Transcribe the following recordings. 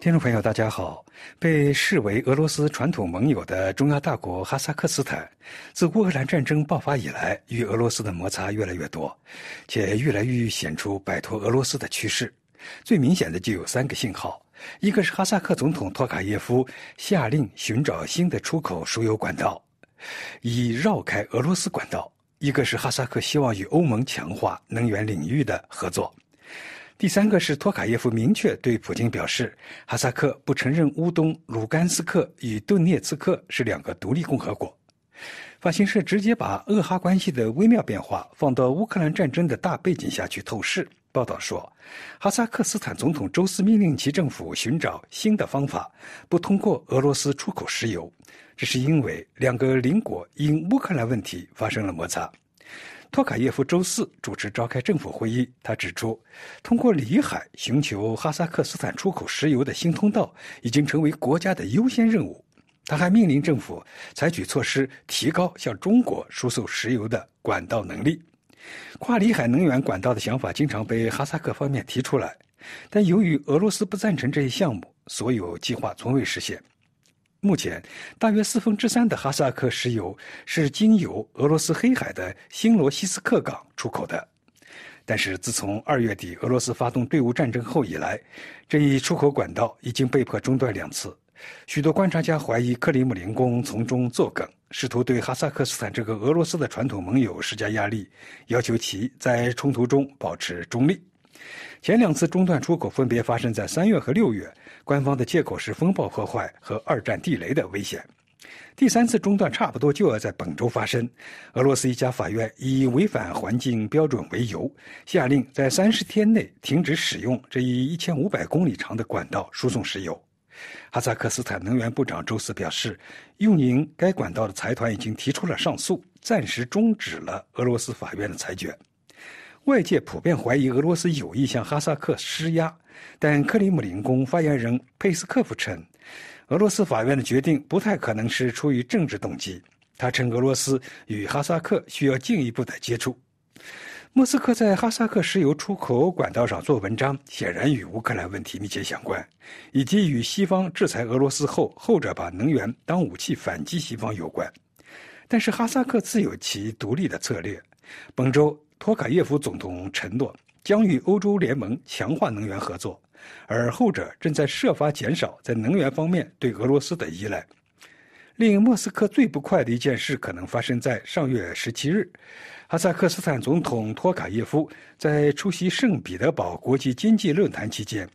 听众朋友，大家好。被视为俄罗斯传统盟友的中亚大国哈萨克斯坦，自乌克兰战争爆发以来，与俄罗斯的摩擦越来越多，且越来越显出摆脱俄罗斯的趋势。最明显的就有三个信号：一个是哈萨克总统托卡耶夫下令寻找新的出口输油管道，以绕开俄罗斯管道；一个是哈萨克希望与欧盟强化能源领域的合作。第三个是托卡耶夫明确对普京表示，哈萨克不承认乌东卢甘斯克与顿涅茨克是两个独立共和国。法新社直接把俄哈关系的微妙变化放到乌克兰战争的大背景下去透视。报道说，哈萨克斯坦总统周四命令其政府寻找新的方法，不通过俄罗斯出口石油，这是因为两个邻国因乌克兰问题发生了摩擦。托卡耶夫周四主持召开政府会议，他指出，通过里海寻求哈萨克斯坦出口石油的新通道已经成为国家的优先任务。他还命令政府采取措施提高向中国输送石油的管道能力。跨里海能源管道的想法经常被哈萨克方面提出来，但由于俄罗斯不赞成这一项目，所有计划从未实现。目前，大约四分之三的哈萨克石油是经由俄罗斯黑海的新罗西斯克港出口的。但是，自从二月底俄罗斯发动对乌战争后以来，这一出口管道已经被迫中断两次。许多观察家怀疑克里姆林宫从中作梗，试图对哈萨克斯坦这个俄罗斯的传统盟友施加压力，要求其在冲突中保持中立。前两次中断出口分别发生在三月和六月，官方的借口是风暴破坏和二战地雷的危险。第三次中断差不多就要在本周发生。俄罗斯一家法院以违反环境标准为由，下令在三十天内停止使用这一一千五百公里长的管道输送石油。哈萨克斯坦能源部长周四表示，运营该管道的财团已经提出了上诉，暂时终止了俄罗斯法院的裁决。外界普遍怀疑俄罗斯有意向哈萨克施压，但克里姆林宫发言人佩斯科夫称，俄罗斯法院的决定不太可能是出于政治动机。他称，俄罗斯与哈萨克需要进一步的接触。莫斯科在哈萨克石油出口管道上做文章，显然与乌克兰问题密切相关，以及与西方制裁俄罗斯后，后者把能源当武器反击西方有关。但是，哈萨克自有其独立的策略。本周。托卡耶夫总统承诺将与欧洲联盟强化能源合作，而后者正在设法减少在能源方面对俄罗斯的依赖。令莫斯科最不快的一件事，可能发生在上月十七日。哈萨克斯坦总统托卡耶夫在出席圣彼得堡国际经济论坛期间，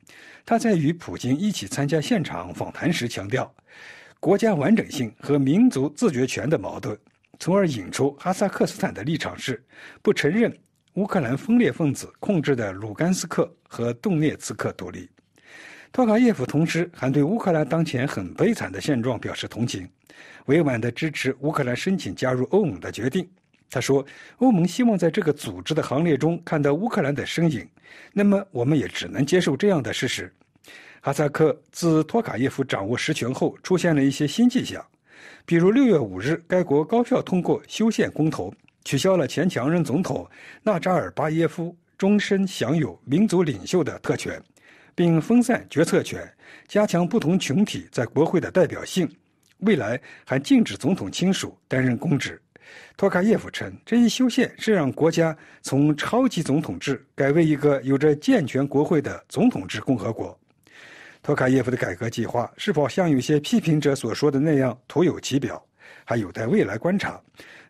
他在与普京一起参加现场访谈时强调，国家完整性和民族自决权的矛盾。从而引出哈萨克斯坦的立场是，不承认乌克兰分裂分子控制的鲁甘斯克和顿涅茨克独立。托卡耶夫同时还对乌克兰当前很悲惨的现状表示同情，委婉的支持乌克兰申请加入欧盟的决定。他说：“欧盟希望在这个组织的行列中看到乌克兰的身影，那么我们也只能接受这样的事实。”哈萨克自托卡耶夫掌握实权后，出现了一些新迹象。比如，6月5日，该国高票通过修宪公投，取消了前强人总统纳扎尔巴耶夫终身享有民族领袖的特权，并分散决策权，加强不同群体在国会的代表性。未来还禁止总统亲属担任公职。托卡耶夫称，这一修宪是让国家从超级总统制改为一个有着健全国会的总统制共和国。托卡耶夫的改革计划是否像有些批评者所说的那样徒有其表，还有待未来观察。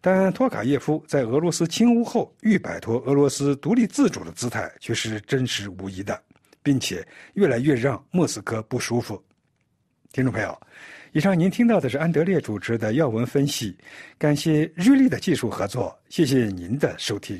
但托卡耶夫在俄罗斯亲乌后欲摆脱俄罗斯独立自主的姿态却是真实无疑的，并且越来越让莫斯科不舒服。听众朋友，以上您听到的是安德烈主持的要闻分析，感谢日利的技术合作，谢谢您的收听。